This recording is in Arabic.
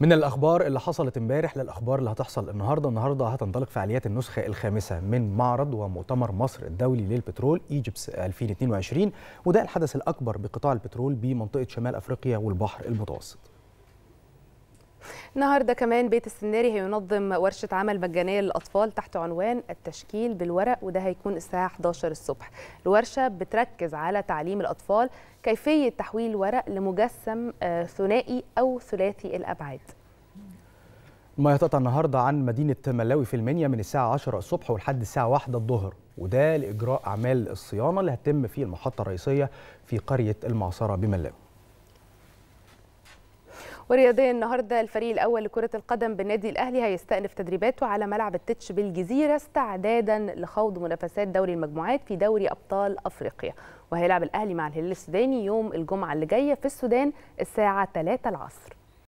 من الاخبار اللي حصلت امبارح للاخبار اللي هتحصل النهارده النهارده هتنطلق فعاليات النسخه الخامسه من معرض ومؤتمر مصر الدولي للبترول ايجيبس 2022 وده الحدث الاكبر بقطاع البترول بمنطقه شمال افريقيا والبحر المتوسط النهارده كمان بيت السناري هينظم ورشه عمل مجانيه للاطفال تحت عنوان التشكيل بالورق وده هيكون الساعه 11 الصبح الورشه بتركز على تعليم الاطفال كيفيه تحويل ورق لمجسم آه، ثنائي او ثلاثي الابعاد ما يتقطع النهارده عن مدينه ملاوي في المنيا من الساعه 10 الصبح ولحد الساعه 1 الظهر وده لاجراء اعمال الصيانه اللي هتتم في المحطه الرئيسيه في قريه المعصره بملاوي ورياضيا النهارده الفريق الاول لكره القدم بالنادي الاهلي هيستأنف تدريباته على ملعب التتش بالجزيره استعدادا لخوض منافسات دوري المجموعات في دوري ابطال افريقيا وهيلعب الاهلي مع الهلال السوداني يوم الجمعه اللي جايه في السودان الساعه 3 العصر